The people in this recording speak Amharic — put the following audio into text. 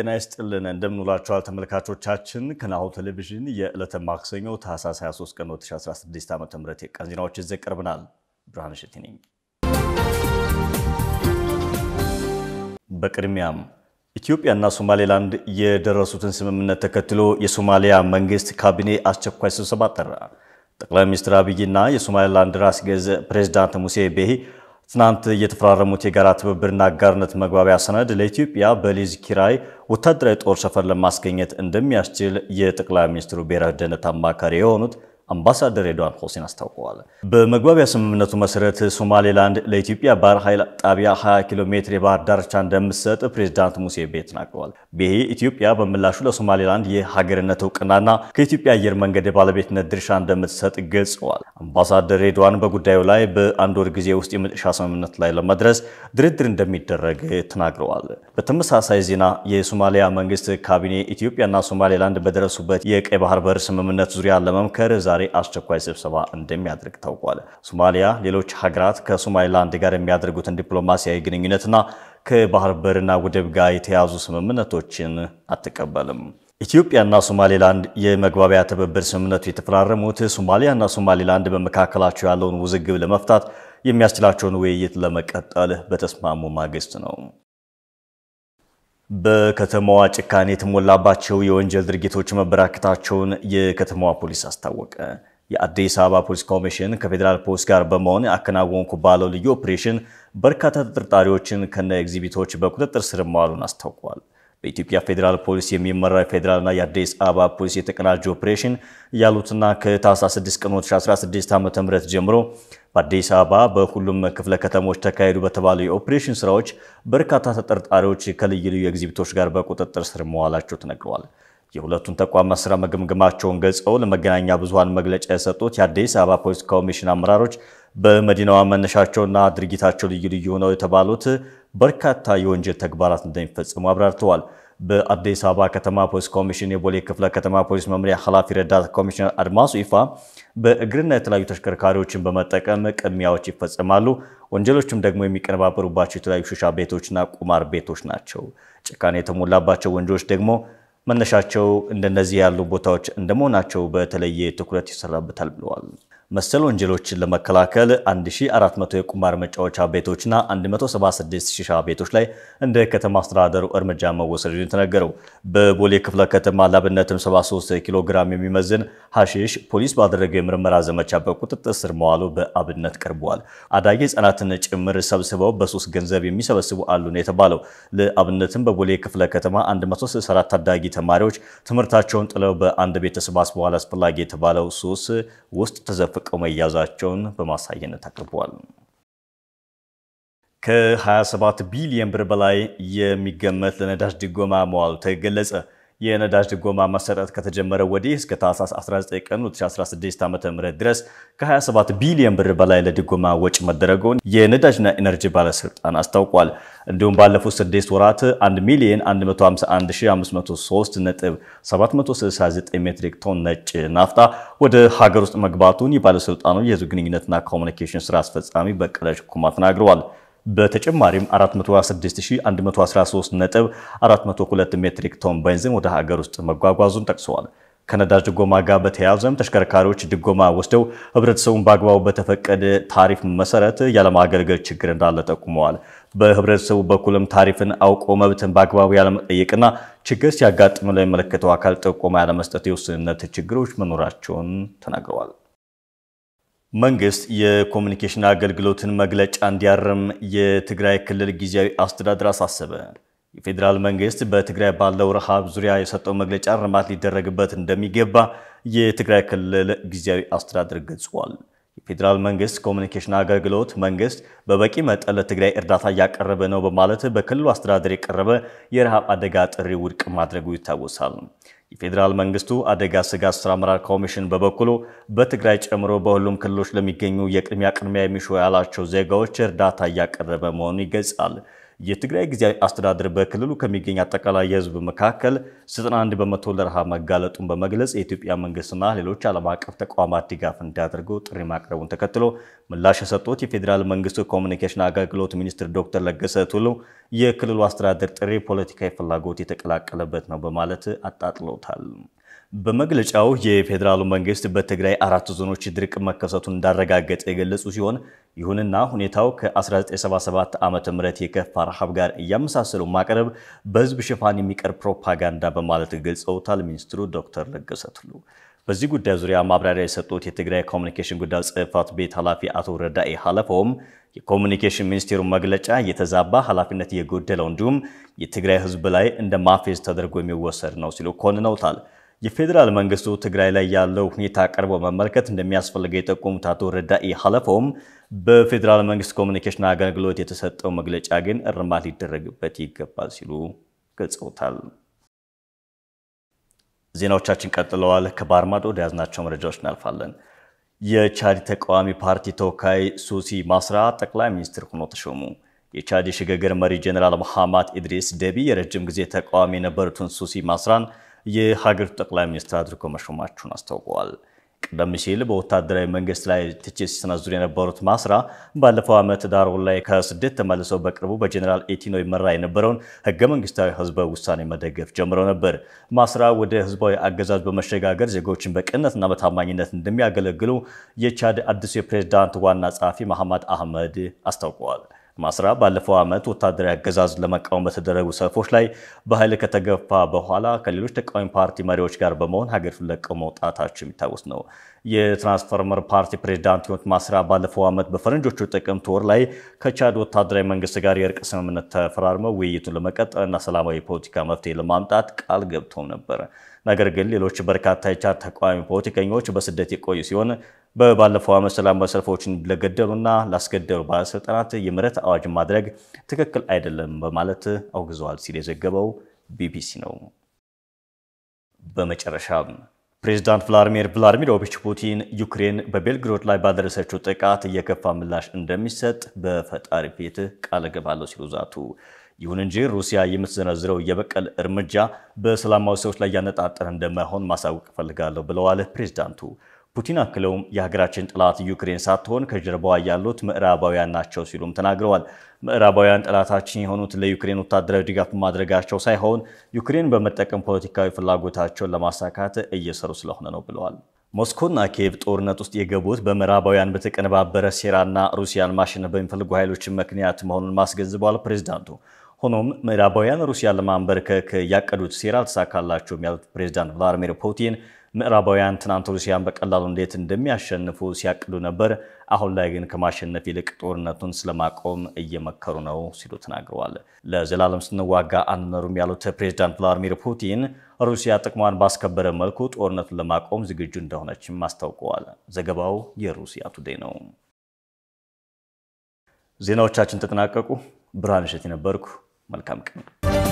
ጤና ይስጥልን እንደምንውላችኋል ተመልካቾቻችን። ከናሁ ቴሌቪዥን የዕለተ ማክሰኞ ታህሳስ 23 ቀን 2016 ዓ ም የቀን ዜናዎች ይዘን ቀርበናል። ብርሃን እሸቴ ነኝ። በቅድሚያም ኢትዮጵያና ሶማሌላንድ የደረሱትን ስምምነት ተከትሎ የሶማሊያ መንግስት ካቢኔ አስቸኳይ ስብሰባ ጠራ። ጠቅላይ ሚኒስትር አብይና የሶማሌላንድ ራስ ገዝ ፕሬዚዳንት ሙሴ ቤሄ ትናንት የተፈራረሙት የጋራ ትብብርና አጋርነት መግባቢያ ሰነድ ለኢትዮጵያ በሊዝ ኪራይ ወታደራዊ ጦር ሰፈር ለማስገኘት እንደሚያስችል የጠቅላይ ሚኒስትሩ ብሔራዊ ደህንነት አማካሪ የሆኑት አምባሳደር ሬድዋን ሁሴን አስታውቀዋል። በመግባቢያ ስምምነቱ መሰረት ሶማሌላንድ ለኢትዮጵያ ባህር ኃይል ጣቢያ 20 ኪሎ ሜትር የባህር ዳርቻ እንደምትሰጥ ፕሬዚዳንት ሙሴ ቤ ተናግረዋል። ይሄ ኢትዮጵያ በምላሹ ለሶማሌላንድ የሀገርነት እውቅናና ከኢትዮጵያ አየር መንገድ የባለቤትነት ድርሻ እንደምትሰጥ ገልጸዋል። አምባሳደር ሬድዋን በጉዳዩ ላይ በአንድ ወር ጊዜ ውስጥ የመጨረሻ ስምምነት ላይ ለመድረስ ድርድር እንደሚደረግ ተናግረዋል። በተመሳሳይ ዜና የሶማሊያ መንግስት ካቢኔ ኢትዮጵያና ሶማሌላንድ በደረሱበት የቀይ ባህር በር ስምምነት ዙሪያ ለመምከር ዛ። ዛሬ አስቸኳይ ስብሰባ እንደሚያደርግ ታውቋል። ሶማሊያ ሌሎች ሀገራት ከሶማሊላንድ ጋር የሚያደርጉትን ዲፕሎማሲያዊ ግንኙነትና ከባህር በርና ወደብ ጋር የተያዙ ስምምነቶችን አትቀበልም። ኢትዮጵያና ሶማሌላንድ የመግባቢያ ትብብር ስምምነቱ የተፈራረሙት ሶማሊያና ሶማሌላንድ በመካከላቸው ያለውን ውዝግብ ለመፍታት የሚያስችላቸውን ውይይት ለመቀጠል በተስማሙ ማግስት ነው። በከተማዋ ጭካኔ የተሞላባቸው የወንጀል ድርጊቶች መበራከታቸውን የከተማዋ ፖሊስ አስታወቀ። የአዲስ አበባ ፖሊስ ኮሚሽን ከፌዴራል ፖሊስ ጋር በመሆን አከናወንኩ ባለው ልዩ ኦፕሬሽን በርካታ ተጠርጣሪዎችን ከነ ኤግዚቢቶች በቁጥጥር ስር መዋሉን አስታውቋል። በኢትዮጵያ ፌዴራል ፖሊስ የሚመራ የፌዴራልና የአዲስ አበባ ፖሊስ የተቀናጀ ኦፕሬሽን ያሉትና ከታህሳስ 6 ቀን 2016 ዓ.ም ጀምሮ በአዲስ አበባ በሁሉም ክፍለ ከተሞች ተካሄዱ በተባሉ የኦፕሬሽን ስራዎች በርካታ ተጠርጣሪዎች ከልዩ ልዩ ኤግዚቢቶች ጋር በቁጥጥር ስር መዋላቸው ተነግረዋል። የሁለቱን ተቋማት ስራ መገምገማቸውን ገልጸው ለመገናኛ ብዙሃን መግለጫ የሰጡት የአዲስ አበባ ፖሊስ ኮሚሽን አመራሮች በመዲናዋ መነሻቸውና ድርጊታቸው ልዩ ልዩ ሆነው የተባሉት በርካታ የወንጀል ተግባራት እንደሚፈጽሙ አብራርተዋል። በአዲስ አበባ ከተማ ፖሊስ ኮሚሽን የቦሌ ክፍለ ከተማ ፖሊስ መምሪያ ኃላፊ ረዳት ኮሚሽነር አድማሱ ይፋ በእግርና የተለያዩ ተሽከርካሪዎችን በመጠቀም ቅሚያዎች ይፈጽማሉ። ወንጀሎችም ደግሞ የሚቀነባበሩባቸው የተለያዩ ሹሻ ቤቶችና ቁማር ቤቶች ናቸው። ጭካኔ የተሞላባቸው ወንጀሎች ደግሞ መነሻቸው እንደነዚህ ያሉ ቦታዎች እንደመሆናቸው በተለየ ትኩረት ይሰራበታል ብለዋል። መሰል ወንጀሎችን ለመከላከል 1400 የቁማር መጫወቻ ቤቶችና 176 ሺሻ ቤቶች ላይ እንደ ከተማ አስተዳደሩ እርምጃ መወሰዱን የተነገረው በቦሌ ክፍለ ከተማ ላብነትም 73 ኪሎ ግራም የሚመዝን ሐሺሽ ፖሊስ ባደረገው የምርመራ ዘመቻ በቁጥጥር ስር መዋሉ በአብነት ቀርበዋል። አዳጊ ህጻናትን ጭምር ሰብስበው በሶስት ገንዘብ የሚሰበስቡ አሉ ነው የተባለው። ለአብነትም በቦሌ ክፍለ ከተማ 164 ታዳጊ ተማሪዎች ትምህርታቸውን ጥለው በአንድ ቤተሰብ አስበዋል አስፈላጊ የተባለው ሶስት ውስጥ ተዘፍ ተጠብቀው መያዛቸውን በማሳየነት አቅርበዋል። ከ27 ቢሊዮን ብር በላይ የሚገመት ለነዳጅ ድጎማ መዋሉ ተገለጸ። የነዳጅ ድጎማ መሰጠት ከተጀመረ ወዲህ እስከ ታህሳስ 19 ቀን 2016 ዓ.ም ድረስ ከ27 ቢሊዮን ብር በላይ ለድጎማ ወጪ መደረገውን የነዳጅና ኤነርጂ ባለስልጣን አስታውቋል። እንዲሁም ባለፉት 6 ወራት 1 ሚሊዮን 151503.769 ሜትሪክ ቶን ነጭ ናፍጣ ወደ ሀገር ውስጥ መግባቱን የባለስልጣኑ የህዝብ ግንኙነትና ኮሚኒኬሽን ስራ አስፈጻሚ በቀለ ሽኩማ ተናግረዋል። በተጨማሪም 402 ሜትሪክ ቶን ቤንዚን ወደ ሀገር ውስጥ መጓጓዙን ጠቅሰዋል። ከነዳጅ ድጎማ ጋር በተያያዘም ተሽከርካሪዎች ድጎማ ወስደው ህብረተሰቡን በአግባቡ በተፈቀደ ታሪፍ መሰረት ያለማገልገል ችግር እንዳለ ጠቁመዋል። በህብረተሰቡ በኩልም ታሪፍን አውቆ መብትን በአግባቡ ያለመጠየቅና ችግር ሲያጋጥም ለሚመለከተው አካል ጥቆማ ያለመስጠት የውስንነት ችግሮች መኖራቸውን ተናግረዋል። መንግስት የኮሚኒኬሽን አገልግሎትን መግለጫ እንዲያርም የትግራይ ክልል ጊዜያዊ አስተዳደር አሳሰበ። የፌዴራል መንግስት በትግራይ ባለው ረሃብ ዙሪያ የሰጠው መግለጫ እርማት ሊደረግበት እንደሚገባ የትግራይ ክልል ጊዜያዊ አስተዳደር ገልጿል። የፌዴራል መንግስት ኮሚኒኬሽን አገልግሎት መንግስት በበቂ መጠን ለትግራይ እርዳታ እያቀረበ ነው በማለት በክልሉ አስተዳደር የቀረበ የረሃብ አደጋ ጥሪ ውድቅ ማድረጉ ይታወሳል። የፌዴራል መንግስቱ አደጋ ስጋት ስራ አመራር ኮሚሽን በበኩሉ በትግራይ ጨምሮ በሁሉም ክልሎች ለሚገኙ የቅድሚያ ቅድሚያ የሚሹ ያላቸው ዜጋዎች እርዳታ እያቀረበ መሆኑን ይገልጻል። የትግራይ ጊዜያዊ አስተዳደር በክልሉ ከሚገኝ አጠቃላይ የህዝብ መካከል 91 በመቶ ለረሃብ መጋለጡን በመግለጽ የኢትዮጵያ መንግስትና ሌሎች ዓለም አቀፍ ተቋማት ድጋፍ እንዲያደርጉ ጥሪ ማቅረቡን ተከትሎ ምላሽ የሰጡት የፌዴራል መንግስቱ ኮሚኒኬሽን አገልግሎት ሚኒስትር ዶክተር ለገሰ ቱሉ የክልሉ አስተዳደር ጥሪ ፖለቲካዊ ፍላጎት የተቀላቀለበት ነው በማለት አጣጥሎታል። በመግለጫው የፌዴራሉ መንግስት በትግራይ አራት ዞኖች ድርቅ መከሰቱን እንዳረጋገጠ የገለጹ ሲሆን ይሁንና ሁኔታው ከ1977 ዓ ም የከፋ ረሃብ ጋር እያመሳሰሉ ማቅረብ በህዝብ ሽፋን የሚቀርብ ፕሮፓጋንዳ በማለት ገልጸውታል። ሚኒስትሩ ዶክተር ለገሰ ቱሉ በዚህ ጉዳይ ዙሪያ ማብራሪያ የሰጡት የትግራይ ኮሚኒኬሽን ጉዳይ ጽህፈት ቤት ኃላፊ አቶ ረዳኤ ሀለፎም የኮሚኒኬሽን ሚኒስቴሩ መግለጫ የተዛባ ኃላፊነት እየጎደለው እንዲሁም የትግራይ ህዝብ ላይ እንደ ማፌዝ ተደርጎ የሚወሰድ ነው ሲሉ ኮንነውታል። የፌዴራል መንግስቱ ትግራይ ላይ ያለው ሁኔታ ቀርቦ መመልከት እንደሚያስፈልገው የጠቆሙት አቶ ረዳኢ ሀለፎም በፌዴራል መንግስት ኮሚኒኬሽን አገልግሎት የተሰጠው መግለጫ ግን እርማት ሊደረግበት ይገባል ሲሉ ገልጸውታል። ዜናዎቻችን ቀጥለዋል። ከባርማዶ ወደ ያዝናቸው መረጃዎች እናልፋለን። የቻድ ተቃዋሚ ፓርቲ ተወካይ ሱሲ ማስራ ጠቅላይ ሚኒስትር ሆኖ ተሾሙ። የቻድ የሽግግር መሪ ጀኔራል መሐማት ኢድሪስ ደቢ የረጅም ጊዜ ተቃዋሚ የነበሩትን ሱሲ ማስራን የሀገሪቱ ጠቅላይ ሚኒስትር አድርጎ መሾማቸውን አስታውቀዋል። ቀደም ሲል በወታደራዊ መንግስት ላይ ትችት ሲሰነዝሩ የነበሩት ማስራ ባለፈው ዓመት ዳር ላይ ከስደት ተመልሰው በቅርቡ በጀኔራል ኤቲኖ ይመራ የነበረውን ህገ መንግስታዊ ህዝበ ውሳኔ መደገፍ ጀምረው ነበር። ማስራ ወደ ህዝባዊ አገዛዝ በመሸጋገር ዜጎችን በቅንነትና በታማኝነት እንደሚያገለግሉ የቻድ አዲሱ የፕሬዝዳንት ዋና ጸሐፊ መሐማድ አህመድ አስታውቀዋል። ማስራ ባለፈው ዓመት ወታደራዊ አገዛዝ ለመቃወም በተደረጉ ሰልፎች ላይ በኃይል ከተገፋ በኋላ ከሌሎች ተቃዋሚ ፓርቲ መሪዎች ጋር በመሆን ሀገሪቱን ለቀው መውጣታቸው የሚታወስ ነው። የትራንስፎርመር ፓርቲ ፕሬዚዳንት ህይወት ማስራ ባለፈው ዓመት በፈረንጆቹ ጥቅምት ወር ላይ ከቻድ ወታደራዊ መንግስት ጋር የእርቅ ስምምነት ተፈራርመው ውይይቱን ለመቀጠልና ሰላማዊ ፖለቲካ መፍትሄ ለማምጣት ቃል ገብተውም ነበር። ነገር ግን ሌሎች በርካታ የቻድ ተቃዋሚ ፖለቲከኞች በስደት የቆዩ ሲሆን በባለፈው ዓመት ሰላማዊ ሰልፎችን ለገደሉና ላስገደሉ ባለስልጣናት የምህረት አዋጅ ማድረግ ትክክል አይደለም በማለት አውግዘዋል ሲል የዘገበው ቢቢሲ ነው። በመጨረሻ ፕሬዚዳንት ቭላዲሚር ቭላዲሚሮቪች ፑቲን ዩክሬን በቤልግሮድ ላይ ባደረሰችው ጥቃት የከፋ ምላሽ እንደሚሰጥ በፈጣሪ ፊት ቃል እገባለሁ ሲሉ ዛቱ። ይሁን እንጂ ሩሲያ የምትዘነዝረው የበቀል እርምጃ በሰላማዊ ሰዎች ላይ ያነጣጠረ እንደማይሆን ማሳወቅ እፈልጋለሁ ብለዋል ፕሬዚዳንቱ። ፑቲን አክለውም የሀገራችን ጠላት ዩክሬን ሳትሆን ከጀርባዋ ያሉት ምዕራባውያን ናቸው ሲሉም ተናግረዋል። ምዕራባውያን ጠላታችን የሆኑት ለዩክሬን ወታደራዊ ድጋፍ ማድረጋቸው ሳይሆን ዩክሬን በመጠቀም ፖለቲካዊ ፍላጎታቸውን ለማሳካት እየሰሩ ስለሆነ ነው ብለዋል። ሞስኮና ኬቭ ጦርነት ውስጥ የገቡት በምዕራባውያን በተቀነባበረ ሴራና ሩሲያን ማሸነፍ በሚፈልጉ ኃይሎችን ምክንያት መሆኑን ማስገንዝበዋል ፕሬዚዳንቱ። ሆኖም ምዕራባውያን ሩሲያን ለማንበርከክ ያቀዱት ሴራ አልተሳካላቸውም ያሉት ፕሬዚዳንት ቭላዲሚር ፑቲን ምዕራባውያን ትናንት ሩሲያን በቀላሉ እንዴት እንደሚያሸንፉ ሲያቅዱ ነበር። አሁን ላይ ግን ከማሸነፍ ይልቅ ጦርነቱን ስለማቆም እየመከሩ ነው ሲሉ ተናግረዋል። ለዘላለም ስንዋጋ አንኖርም ያሉት ፕሬዚዳንት ቭላዲሚር ፑቲን ሩሲያ ጥቅሟን ባስከበረ መልኩ ጦርነቱን ለማቆም ዝግጁ እንደሆነችም አስታውቀዋል። ዘገባው የሩሲያ ቱዴ ነው። ዜናዎቻችን ተጠናቀቁ። ብርሃን እሸት የነበርኩ መልካም ቀን